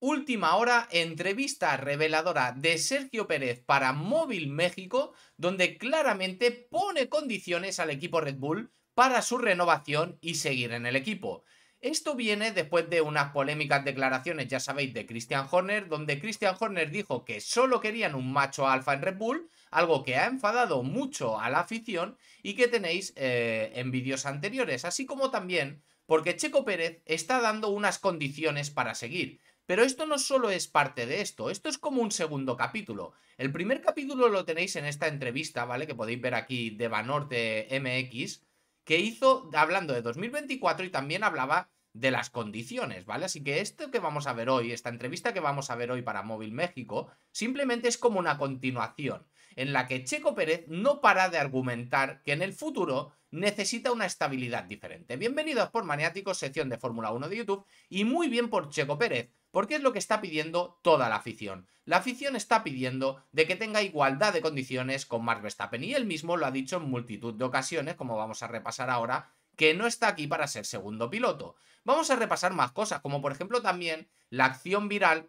Última hora, entrevista reveladora de Sergio Pérez para Móvil México, donde claramente pone condiciones al equipo Red Bull para su renovación y seguir en el equipo. Esto viene después de unas polémicas declaraciones, ya sabéis, de Christian Horner, donde Christian Horner dijo que solo querían un macho alfa en Red Bull, algo que ha enfadado mucho a la afición y que tenéis eh, en vídeos anteriores, así como también porque Checo Pérez está dando unas condiciones para seguir pero esto no solo es parte de esto, esto es como un segundo capítulo. El primer capítulo lo tenéis en esta entrevista, ¿vale? Que podéis ver aquí de Banorte MX, que hizo hablando de 2024 y también hablaba de las condiciones, ¿vale? Así que esto que vamos a ver hoy, esta entrevista que vamos a ver hoy para Móvil México, simplemente es como una continuación en la que Checo Pérez no para de argumentar que en el futuro necesita una estabilidad diferente. Bienvenidos por Maniáticos, sección de Fórmula 1 de YouTube, y muy bien por Checo Pérez, porque es lo que está pidiendo toda la afición. La afición está pidiendo de que tenga igualdad de condiciones con Max Verstappen, y él mismo lo ha dicho en multitud de ocasiones, como vamos a repasar ahora, que no está aquí para ser segundo piloto. Vamos a repasar más cosas, como por ejemplo también la acción viral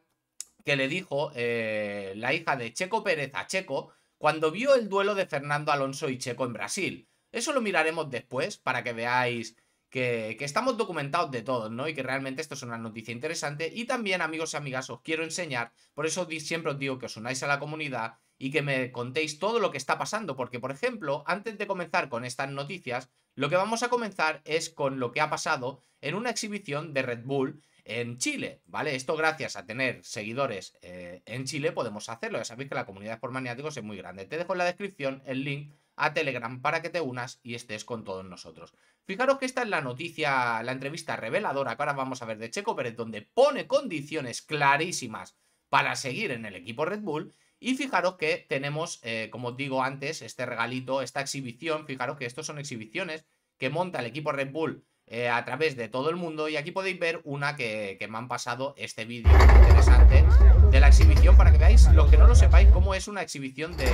que le dijo eh, la hija de Checo Pérez a Checo cuando vio el duelo de Fernando Alonso y Checo en Brasil. Eso lo miraremos después para que veáis que, estamos documentados de todos, ¿no? Y que realmente esto es una noticia interesante. Y también, amigos y amigas, os quiero enseñar, por eso siempre os digo que os unáis a la comunidad y que me contéis todo lo que está pasando, porque, por ejemplo, antes de comenzar con estas noticias, lo que vamos a comenzar es con lo que ha pasado en una exhibición de Red Bull en Chile, ¿vale? Esto gracias a tener seguidores eh, en Chile podemos hacerlo. Ya sabéis que la comunidad por maniáticos es muy grande. Te dejo en la descripción el link a Telegram para que te unas y estés con todos nosotros. Fijaros que esta es la noticia, la entrevista reveladora que ahora vamos a ver de Checo Pérez, donde pone condiciones clarísimas para seguir en el equipo Red Bull. Y fijaros que tenemos, eh, como os digo antes, este regalito, esta exhibición. Fijaros que estos son exhibiciones que monta el equipo Red Bull eh, a través de todo el mundo. Y aquí podéis ver una que, que me han pasado este vídeo interesante de la exhibición para que veáis, los que no lo sepáis, cómo es una exhibición de,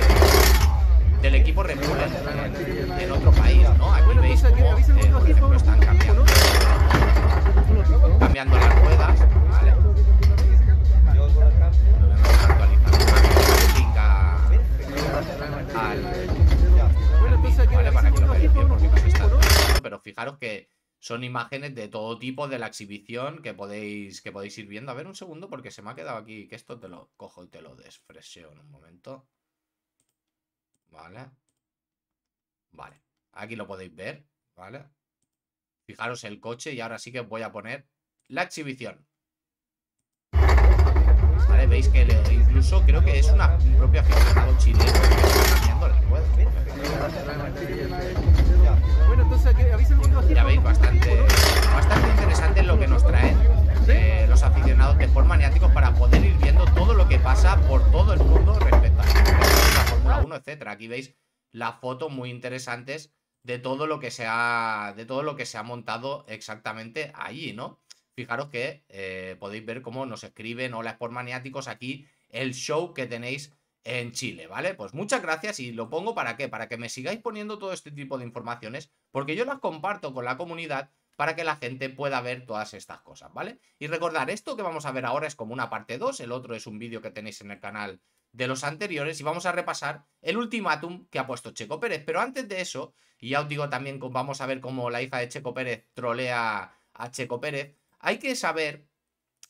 del equipo Red en, otro país, ¿no? Aquí veis cómo, eh, están cambiando, cambiando las ruedas, ¿vale? ¿vale? Para que lo veáis bien, pero fijaros que son imágenes de todo tipo de la exhibición que podéis, que podéis ir viendo. A ver un segundo, porque se me ha quedado aquí, que esto te lo cojo y te lo desfreseo en un momento. ¿Vale? Vale. Aquí lo podéis ver, ¿vale? Fijaros el coche y ahora sí que voy a poner la exhibición. ¿Vale? Veis que incluso creo que es una propia aficionado chileno Ya veis, bastante, bastante interesante lo que nos traen eh, los aficionados de forma maniáticos para poder ir viendo todo lo que pasa por todo el mundo respecto etcétera. Aquí veis las fotos muy interesantes de todo lo que se ha, de todo lo que se ha montado exactamente allí, ¿no? Fijaros que eh, podéis ver cómo nos escriben Hola por Maniáticos aquí el show que tenéis en Chile, ¿vale? Pues muchas gracias y lo pongo para qué, para que me sigáis poniendo todo este tipo de informaciones, porque yo las comparto con la comunidad para que la gente pueda ver todas estas cosas, ¿vale? Y recordar, esto que vamos a ver ahora es como una parte 2, el otro es un vídeo que tenéis en el canal de los anteriores y vamos a repasar el ultimátum que ha puesto Checo Pérez. Pero antes de eso, y ya os digo también, vamos a ver cómo la hija de Checo Pérez trolea a Checo Pérez, hay que saber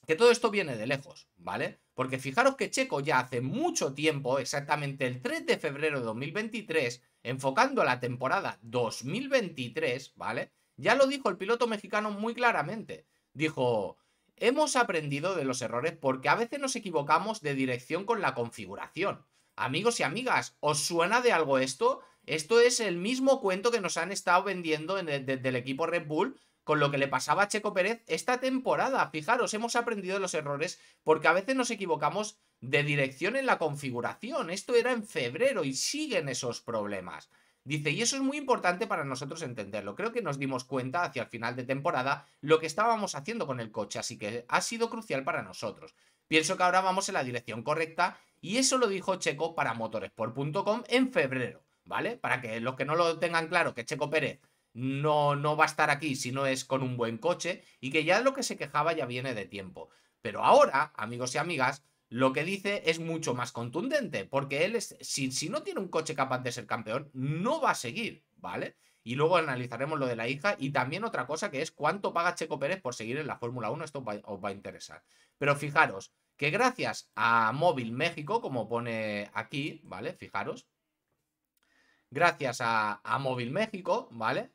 que todo esto viene de lejos, ¿vale? Porque fijaros que Checo ya hace mucho tiempo, exactamente el 3 de febrero de 2023, enfocando la temporada 2023, ¿vale? Ya lo dijo el piloto mexicano muy claramente. Dijo, Hemos aprendido de los errores porque a veces nos equivocamos de dirección con la configuración. Amigos y amigas, ¿os suena de algo esto? Esto es el mismo cuento que nos han estado vendiendo desde el equipo Red Bull con lo que le pasaba a Checo Pérez esta temporada. Fijaros, hemos aprendido de los errores porque a veces nos equivocamos de dirección en la configuración. Esto era en febrero y siguen esos problemas. Dice, y eso es muy importante para nosotros entenderlo. Creo que nos dimos cuenta hacia el final de temporada lo que estábamos haciendo con el coche, así que ha sido crucial para nosotros. Pienso que ahora vamos en la dirección correcta y eso lo dijo Checo para motoresport.com en febrero, ¿vale? Para que los que no lo tengan claro, que Checo Pérez no, no va a estar aquí si no es con un buen coche y que ya lo que se quejaba ya viene de tiempo. Pero ahora, amigos y amigas, lo que dice es mucho más contundente, porque él, es, si, no tiene un coche capaz de ser campeón, no va a seguir, ¿vale? Y luego analizaremos lo de la hija y también otra cosa que es cuánto paga Checo Pérez por seguir en la Fórmula 1, esto os va a interesar. Pero fijaros que gracias a Móvil México, como pone aquí, ¿vale? Fijaros, gracias a Móvil México, ¿vale?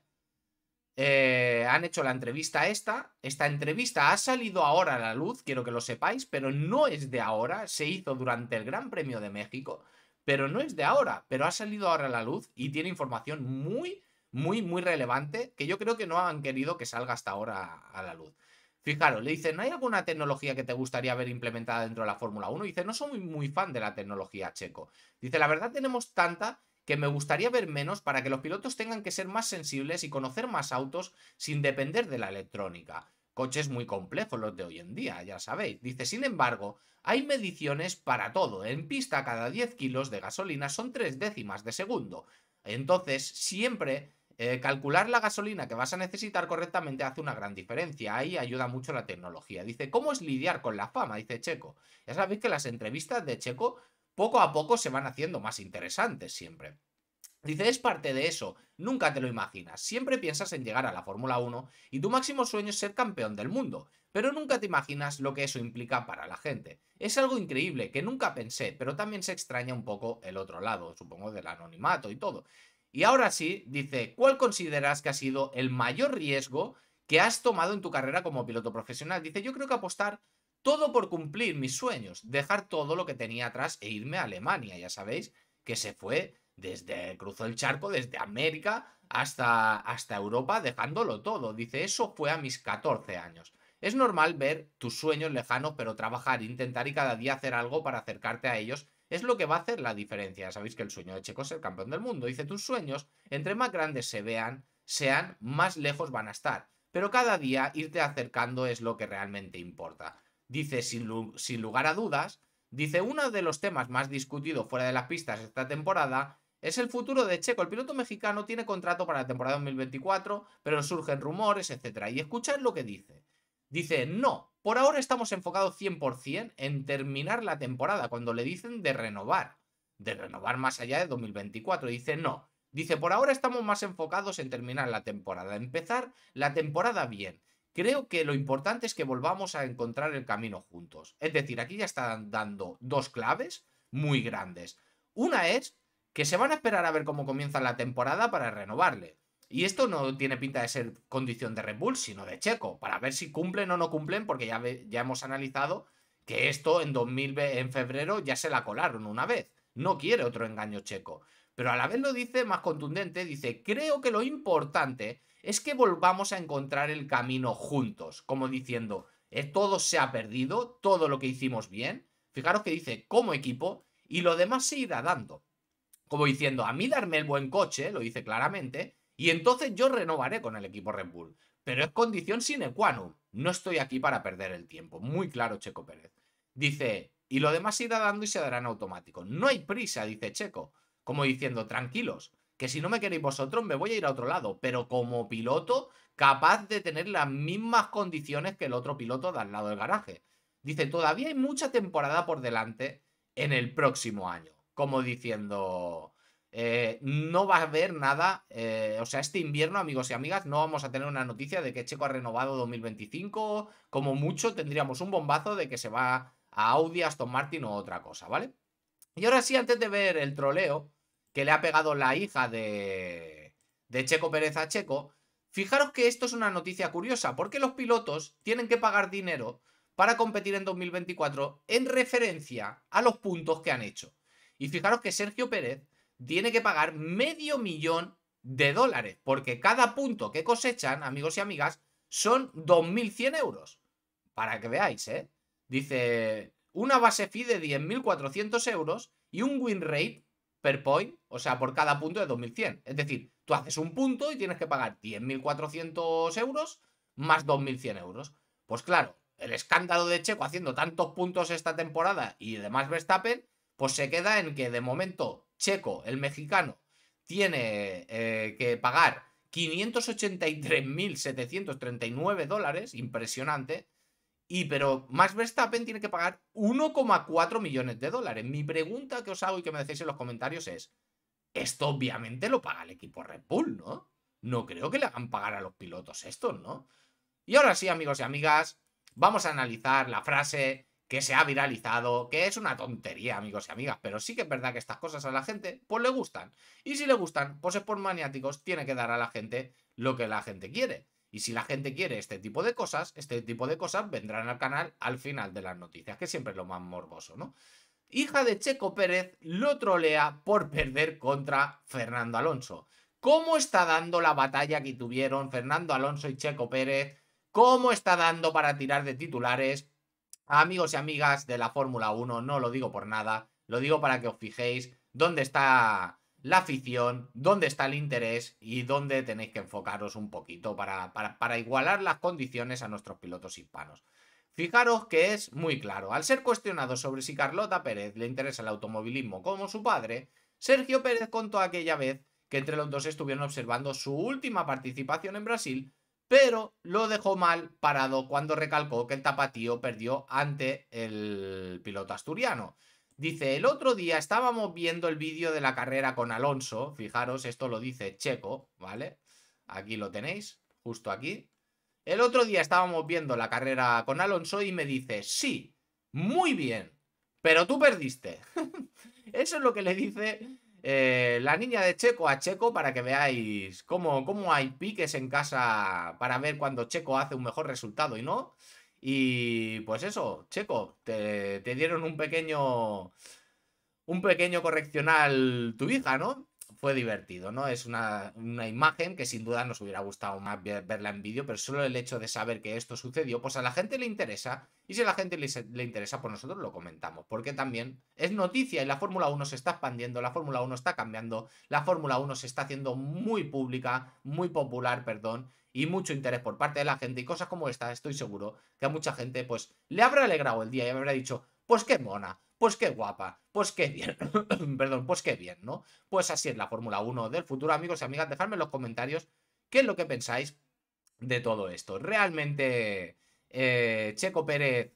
Eh, han hecho la entrevista esta. Esta entrevista ha salido ahora a la luz, quiero que lo sepáis, pero no es de ahora. Se hizo durante el Gran Premio de México, pero no es de ahora. Pero ha salido ahora a la luz y tiene información muy, muy, muy relevante que yo creo que no han querido que salga hasta ahora a la luz. Fijaros, le dicen, ¿hay alguna tecnología que te gustaría ver implementada dentro de la Fórmula 1? Dice, no soy muy, muy fan de la tecnología checo. Dice, la verdad tenemos tanta que me gustaría ver menos para que los pilotos tengan que ser más sensibles y conocer más autos sin depender de la electrónica. Coches muy complejos los de hoy en día, ya sabéis. Dice, sin embargo, hay mediciones para todo. En pista cada 10 kilos de gasolina son tres décimas de segundo. Entonces, siempre eh, calcular la gasolina que vas a necesitar correctamente hace una gran diferencia. Ahí ayuda mucho la tecnología. Dice, ¿cómo es lidiar con la fama? Dice Checo. Ya sabéis que las entrevistas de Checo poco a poco se van haciendo más interesantes siempre. Dice, es parte de eso, nunca te lo imaginas, siempre piensas en llegar a la Fórmula 1 y tu máximo sueño es ser campeón del mundo, pero nunca te imaginas lo que eso implica para la gente. Es algo increíble que nunca pensé, pero también se extraña un poco el otro lado, supongo del anonimato y todo. Y ahora sí, dice, ¿cuál consideras que ha sido el mayor riesgo que has tomado en tu carrera como piloto profesional? Dice, yo creo que apostar todo por cumplir mis sueños, dejar todo lo que tenía atrás e irme a Alemania, ya sabéis, que se fue desde, cruzó el charco desde América hasta, hasta Europa, dejándolo todo. Dice, eso fue a mis 14 años. Es normal ver tus sueños lejanos, pero trabajar, intentar y cada día hacer algo para acercarte a ellos es lo que va a hacer la diferencia. Sabéis que el sueño de Checo es el campeón del mundo. Dice, tus sueños, entre más grandes se vean, sean, más lejos van a estar. Pero cada día irte acercando es lo que realmente importa dice sin, lugar a dudas, dice uno de los temas más discutidos fuera de las pistas esta temporada es el futuro de Checo. El piloto mexicano tiene contrato para la temporada 2024, pero surgen rumores, etc. Y escuchad lo que dice. Dice, no, por ahora estamos enfocados 100% en terminar la temporada, cuando le dicen de renovar, de renovar más allá de 2024. Dice, no, dice, por ahora estamos más enfocados en terminar la temporada, empezar la temporada bien. Creo que lo importante es que volvamos a encontrar el camino juntos. Es decir, aquí ya están dando dos claves muy grandes. Una es que se van a esperar a ver cómo comienza la temporada para renovarle. Y esto no tiene pinta de ser condición de Red Bull, sino de Checo, para ver si cumplen o no cumplen, porque ya, ya hemos analizado que esto en, en febrero ya se la colaron una vez. No quiere otro engaño Checo pero a la vez lo dice más contundente, dice, creo que lo importante es que volvamos a encontrar el camino juntos, como diciendo, todo se ha perdido, todo lo que hicimos bien, fijaros que dice, como equipo, y lo demás se irá dando. Como diciendo, a mí darme el buen coche, lo dice claramente, y entonces yo renovaré con el equipo Red Bull. Pero es condición sine qua non. No estoy aquí para perder el tiempo. Muy claro, Checo Pérez. Dice, y lo demás se irá dando y se dará en automático. No hay prisa, dice Checo como diciendo, tranquilos, que si no me queréis vosotros me voy a ir a otro lado, pero como piloto capaz de tener las mismas condiciones que el otro piloto del al lado del garaje. Dice, todavía hay mucha temporada por delante en el próximo año, como diciendo, eh, no va a haber nada, eh, o sea, este invierno, amigos y amigas, no vamos a tener una noticia de que Checo ha renovado 2025, como mucho tendríamos un bombazo de que se va a Audi, Aston Martin o otra cosa, ¿vale? Y ahora sí, antes de ver el troleo, que le ha pegado la hija de, Checo Pérez a Checo, fijaros que esto es una noticia curiosa, porque los pilotos tienen que pagar dinero para competir en 2024 en referencia a los puntos que han hecho. Y fijaros que Sergio Pérez tiene que pagar medio millón de dólares, porque cada punto que cosechan, amigos y amigas, son 2.100 euros. Para que veáis, ¿eh? Dice una base fee de 10.400 euros y un win rate per point, o sea, por cada punto de 2100. Es decir, tú haces un punto y tienes que pagar 10.400 euros más 2.100 euros. Pues claro, el escándalo de Checo haciendo tantos puntos esta temporada y demás Verstappen, pues se queda en que de momento Checo, el mexicano, tiene eh, que pagar 583.739 dólares, impresionante, y pero Max Verstappen tiene que pagar 1,4 millones de dólares. Mi pregunta que os hago y que me decís en los comentarios es, esto obviamente lo paga el equipo Red Bull, ¿no? No creo que le hagan pagar a los pilotos esto, ¿no? Y ahora sí, amigos y amigas, vamos a analizar la frase que se ha viralizado, que es una tontería, amigos y amigas, pero sí que es verdad que estas cosas a la gente, pues le gustan. Y si le gustan, pues es por maniáticos, tiene que dar a la gente lo que la gente quiere. Y si la gente quiere este tipo de cosas, este tipo de cosas vendrán al canal al final de las noticias, que siempre es lo más morboso, ¿no? Hija de Checo Pérez lo trolea por perder contra Fernando Alonso. ¿Cómo está dando la batalla que tuvieron Fernando Alonso y Checo Pérez? ¿Cómo está dando para tirar de titulares? Amigos y amigas de la Fórmula 1, no lo digo por nada, lo digo para que os fijéis dónde está la afición, dónde está el interés y dónde tenéis que enfocaros un poquito para, para, igualar las condiciones a nuestros pilotos hispanos. Fijaros que es muy claro, al ser cuestionado sobre si Carlota Pérez le interesa el automovilismo como su padre, Sergio Pérez contó aquella vez que entre los dos estuvieron observando su última participación en Brasil, pero lo dejó mal parado cuando recalcó que el tapatío perdió ante el piloto asturiano. Dice, el otro día estábamos viendo el vídeo de la carrera con Alonso, fijaros, esto lo dice Checo, ¿vale? Aquí lo tenéis, justo aquí. El otro día estábamos viendo la carrera con Alonso y me dice, sí, muy bien, pero tú perdiste. Eso es lo que le dice eh, la niña de Checo a Checo para que veáis cómo, cómo hay piques en casa para ver cuando Checo hace un mejor resultado y no. Y pues eso, Checo, te, dieron un pequeño. Un pequeño correccional tu hija, ¿no? Fue divertido, ¿no? Es una, imagen que sin duda nos hubiera gustado más verla en vídeo, pero solo el hecho de saber que esto sucedió, pues a la gente le interesa. Y si a la gente le, le interesa, pues nosotros lo comentamos. Porque también es noticia y la Fórmula 1 se está expandiendo, la Fórmula 1 está cambiando, la Fórmula 1 se está haciendo muy pública, muy popular, perdón y mucho interés por parte de la gente y cosas como esta, estoy seguro que a mucha gente pues le habrá alegrado el día y habrá dicho, pues qué mona, pues qué guapa, pues qué bien, perdón, pues qué bien, ¿no? Pues así es la Fórmula 1 del futuro, amigos y amigas, dejadme en los comentarios qué es lo que pensáis de todo esto. ¿Realmente eh, Checo Pérez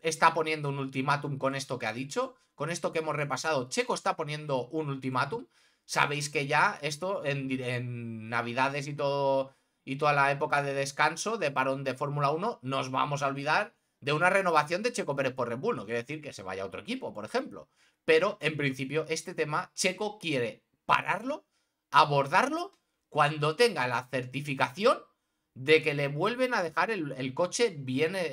está poniendo un ultimátum con esto que ha dicho? Con esto que hemos repasado, Checo está poniendo un ultimátum. Sabéis que ya esto en Navidades y todo y toda la época de descanso, de parón de Fórmula 1, nos vamos a olvidar de una renovación de Checo Pérez por Red Bull. No quiere decir que se vaya a otro equipo, por ejemplo. Pero en principio este tema Checo quiere pararlo, abordarlo, cuando tenga la certificación de que le vuelven a dejar el, coche bien eh,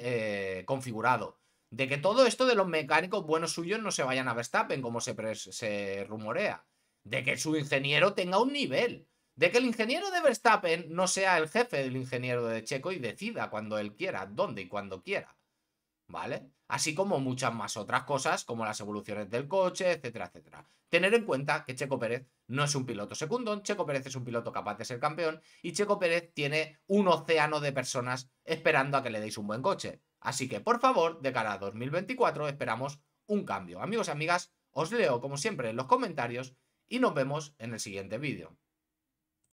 eh, configurado. De que todo esto de los mecánicos buenos suyos no se vayan a Verstappen, como se rumorea. De que su ingeniero tenga un nivel de que el ingeniero de Verstappen no sea el jefe del ingeniero de Checo y decida cuando él quiera, dónde y cuando quiera. ¿Vale? Así como muchas más otras cosas, como las evoluciones del coche, etcétera, etcétera. Tener en cuenta que Checo Pérez no es un piloto segundo, Checo Pérez es un piloto capaz de ser campeón y Checo Pérez tiene un océano de personas esperando a que le deis un buen coche. Así que, por favor, de cara a 2024 esperamos un cambio. Amigos y amigas, os leo como siempre en los comentarios y nos vemos en el siguiente vídeo.